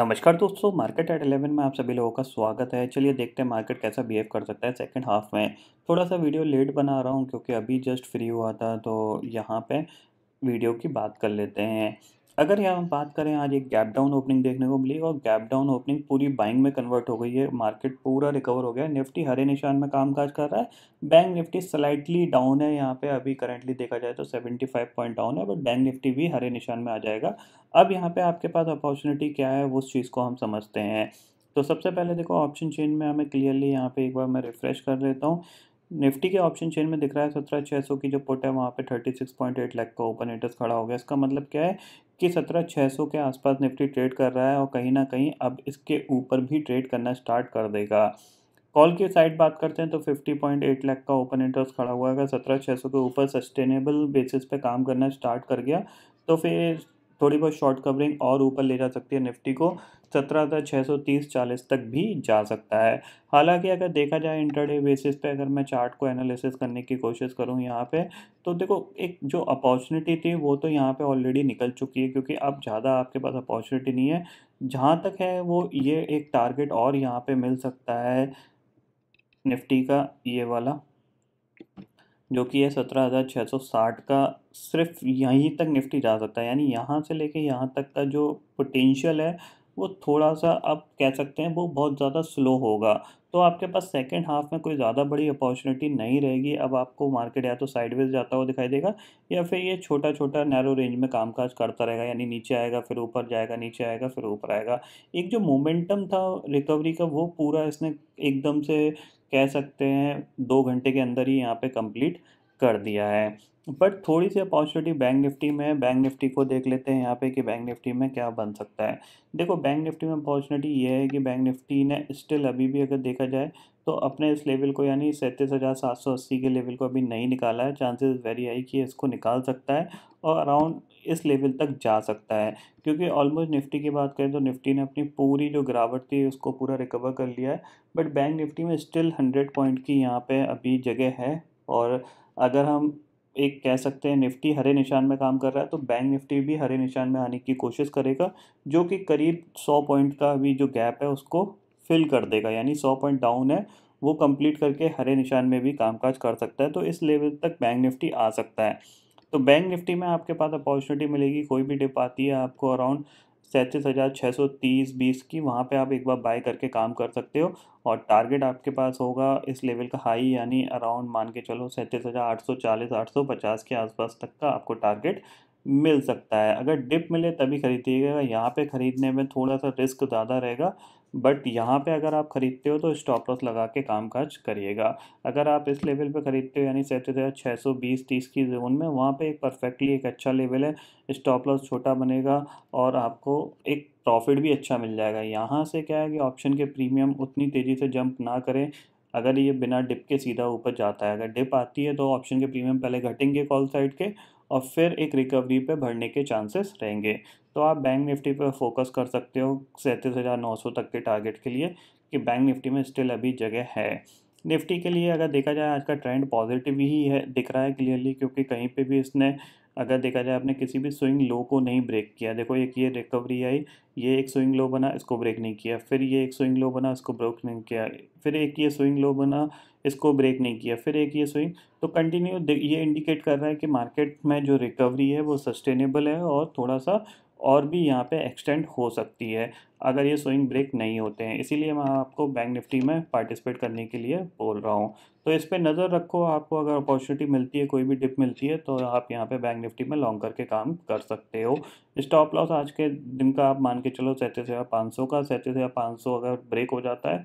नमस्कार दोस्तों market at eleven में आप सभी लोगों का स्वागत है चलिए देखते हैं मार्केट कैसा बिहेव कर सकता है सेकंड हाफ में थोड़ा सा वीडियो लेट बना रहा हूँ क्योंकि अभी जस्ट फ्री हुआ था तो यहाँ पे वीडियो की बात कर लेते हैं अगर यहाँ हम बात करें आज एक गैप डाउन ओपनिंग देखने को मिली और गैप डाउन ओपनिंग पूरी बाइंग में कन्वर्ट हो गई है मार्केट पूरा रिकवर हो गया निफ्टी हरे निशान में कामकाज कर रहा है बैंक निफ्टी स्लाइटली डाउन है यहाँ पे अभी करेंटली देखा जाए तो 75 पॉइंट डाउन है बट बैंक निफ्टी भी हरे निशान में आ जाएगा अब यहाँ पर आपके पास अपॉर्चुनिटी क्या है उस चीज़ को हम समझते हैं तो सबसे पहले देखो ऑप्शन चेन में हमें क्लियरली यहाँ पे एक बार मैं रिफ्रेश कर लेता हूँ निफ्टी के ऑप्शन चेन में दिख रहा है सत्रह छः सौ की जो पुट है वहाँ पे thirty six point eight lakh का ओपन इंटरेस्ट खड़ा हो गया इसका मतलब क्या है कि सत्रह छः सौ के आसपास निफ्टी ट्रेड कर रहा है और कहीं ना कहीं अब इसके ऊपर भी ट्रेड करना स्टार्ट कर देगा कॉल की साइड बात करते हैं तो फिफ्टी पॉइंट एट लाख का ओपन इंटरेस्ट खड़ा हुआ है अगर सत्रह छः सौ के ऊपर सस्टेनेबल बेसिस पे काम करना स्टार्ट कर गया तो फिर थोड़ी बहुत शॉर्ट कवरिंग और ऊपर ले जा सकती है निफ्टी को सत्रह हज़ार छः सौ तीस चालीस तक भी जा सकता है हालांकि अगर देखा जाए इंटरडे बेसिस पे अगर मैं चार्ट को एनालिसिस करने की कोशिश करूँ यहाँ पे तो देखो एक जो अपॉर्चुनिटी थी वो तो यहाँ पे ऑलरेडी निकल चुकी है क्योंकि अब ज़्यादा आपके पास अपॉर्चुनिटी नहीं है जहाँ तक है वो ये एक टारगेट और यहाँ पर मिल सकता है निफ्टी का ये वाला जो कि है सत्रह हज़ार छः सौ साठ का सिर्फ यहीं तक निफ्टी जा सकता है यानी यहाँ से लेके यहाँ तक का जो पोटेंशियल है वो थोड़ा सा आप कह सकते हैं वो बहुत ज़्यादा स्लो होगा तो आपके पास सेकेंड हाफ में कोई ज़्यादा बड़ी अपॉर्चुनिटी नहीं रहेगी अब आपको मार्केट या तो साइडवेज जाता हुआ दिखाई देगा या फिर ये छोटा छोटा नैरो रेंज में कामकाज करता रहेगा यानी नीचे आएगा फिर ऊपर जाएगा नीचे आएगा फिर ऊपर आएगा एक जो मोमेंटम था रिकवरी का वो पूरा इसने एकदम से कह सकते हैं दो घंटे के अंदर ही यहाँ पे कंप्लीट कर दिया है बट थोड़ी सी अपॉर्चुनिटी बैंक निफ्टी में है बैंक निफ्टी को देख लेते हैं यहाँ पे कि बैंक निफ्टी में क्या बन सकता है देखो बैंक निफ्टी में अपॉर्चुनिटी ये है कि बैंक निफ्टी ने स्टिल अभी भी अगर देखा जाए तो अपने इस लेवल को यानी सैंतीस हज़ार सात सौ अस्सी के लेवल को अभी नहीं निकाला है चांसेस वेरी हाई कि इसको निकाल सकता है और अराउंड इस लेवल तक जा सकता है क्योंकि ऑलमोस्ट निफ्टी की बात करें तो निफ्टी ने अपनी पूरी जो गिरावट थी उसको पूरा रिकवर कर लिया है बट बैंक निफ्टी में स्टिल हंड्रेड पॉइंट की यहाँ पर अभी जगह है और अगर हम एक कह सकते हैं निफ्टी हरे निशान में काम कर रहा है तो बैंक निफ्टी भी हरे निशान में आने की कोशिश करेगा जो कि करीब सौ पॉइंट का भी जो गैप है उसको फिल कर देगा यानी सौ पॉइंट डाउन है वो कंप्लीट करके हरे निशान में भी कामकाज कर सकता है तो इस लेवल तक बैंक निफ्टी आ सकता है तो बैंक निफ्टी में आपके पास अपॉर्चुनिटी मिलेगी कोई भी डिप आती है आपको अराउंड सैंतीस हज़ार छः सौ तीस बीस की वहाँ पे आप एक बार बाय करके काम कर सकते हो और टारगेट आपके पास होगा इस लेवल का हाई यानी अराउंड मान के चलो सैंतीस हज़ार आठ सौ चालीस आठ सौ पचास के आसपास तक का आपको टारगेट मिल सकता है अगर डिप मिले तभी खरीदिएगा यहाँ पे ख़रीदने में थोड़ा सा रिस्क ज़्यादा रहेगा बट यहाँ पे अगर आप ख़रीदते हो तो स्टॉप लॉस लगा के काम काज करिएगा अगर आप इस लेवल पे ख़रीदते हो यानी सैंतीस हज़ार छः सौ बीस तीस की जोन में वहाँ पे एक परफेक्टली एक अच्छा लेवल है स्टॉप लॉस छोटा बनेगा और आपको एक प्रॉफिट भी अच्छा मिल जाएगा यहाँ से क्या है कि ऑप्शन के प्रीमियम उतनी तेज़ी से जंप ना करें अगर ये बिना डिप के सीधा ऊपर जाता है अगर डिप आती है तो ऑप्शन के प्रीमियम पहले घटेंगे कॉल साइड के और फिर एक रिकवरी पे बढ़ने के चांसेस रहेंगे तो आप बैंक निफ्टी पर फोकस कर सकते हो सैंतीस हज़ार नौ सौ तक के टारगेट के लिए कि बैंक निफ्टी में स्टिल अभी जगह है निफ्टी के लिए अगर देखा जाए आज का ट्रेंड पॉजिटिव ही है दिख रहा है क्लियरली क्योंकि कहीं पे भी इसने अगर देखा जाए आपने किसी भी स्विंग लो को नहीं ब्रेक किया देखो एक ये रिकवरी आई ये एक स्विंग लो बना इसको ब्रेक नहीं किया फिर ये एक स्विंग लो बना इसको ब्रेक नहीं किया फिर एक ये स्विंग लो बना इसको ब्रेक नहीं किया फिर एक ये स्विंग तो कंटिन्यू ये इंडिकेट कर रहा है कि मार्केट में जो रिकवरी है वो सस्टेनेबल है और थोड़ा सा और भी यहाँ पे एक्सटेंड हो सकती है अगर ये स्विंग ब्रेक नहीं होते हैं इसीलिए मैं आपको बैंक निफ्टी में पार्टिसिपेट करने के लिए बोल रहा हूँ तो इस पर नज़र रखो आपको अगर अपॉर्चुनिटी मिलती है कोई भी डिप मिलती है तो आप यहाँ पे बैंक निफ्टी में लॉन्ग करके काम कर सकते हो स्टॉप लॉस आज के दिन का आप मान के चलो सैंतीस हज़ार पाँच सौ का सैंतीस हज़ार पाँच सौ अगर ब्रेक हो जाता है